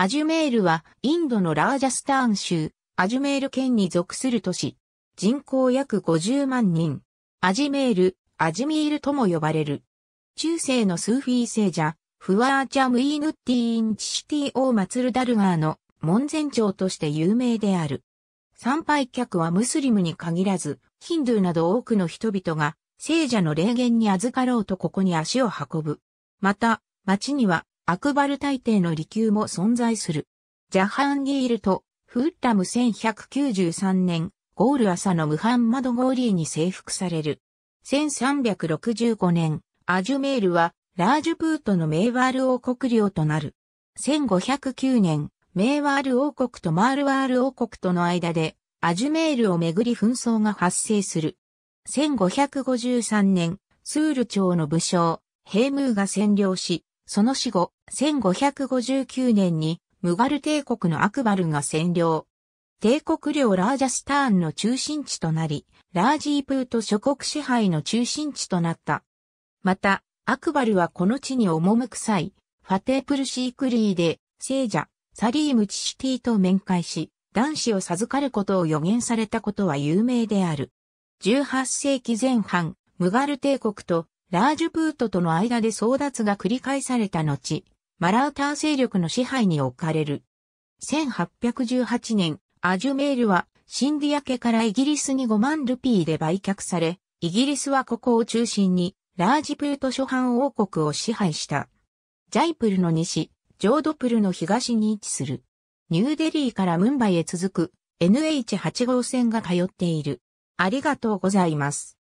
アジュメールはインドのラージャスターン州、アジュメール県に属する都市。人口約50万人。アジメール、アジミールとも呼ばれる。中世のスーフィー聖者、フワーチャムイーヌッティーンチシティオーマツルダルガーの門前町として有名である。参拝客はムスリムに限らず、ヒンドゥーなど多くの人々が聖者の霊言に預かろうとここに足を運ぶ。また、町にはアクバル大帝の離宮も存在する。ジャハンギールとフッラム1193年、ゴール朝のムハンマド・ゴーリーに征服される。1365年、アジュメールはラージュプートのメーワール王国領となる。1509年、メーワール王国とマールワール王国との間で、アジュメールをめぐり紛争が発生する。1553年、スール朝の武将、ヘイムーが占領し、その死後、1559年にムガル帝国のアクバルが占領。帝国領ラージャスターンの中心地となり、ラージープート諸国支配の中心地となった。また、アクバルはこの地に赴く際、ファテープルシークリーで、聖者、サリームチシティと面会し、男子を授かることを予言されたことは有名である。18世紀前半、ムガル帝国とラージュプートとの間で争奪が繰り返された後、マラーター勢力の支配に置かれる。1818年、アジュメールはシンディア家からイギリスに5万ルピーで売却され、イギリスはここを中心にラージプート諸藩王国を支配した。ジャイプルの西、ジョードプルの東に位置する。ニューデリーからムンバイへ続く NH8 号線が通っている。ありがとうございます。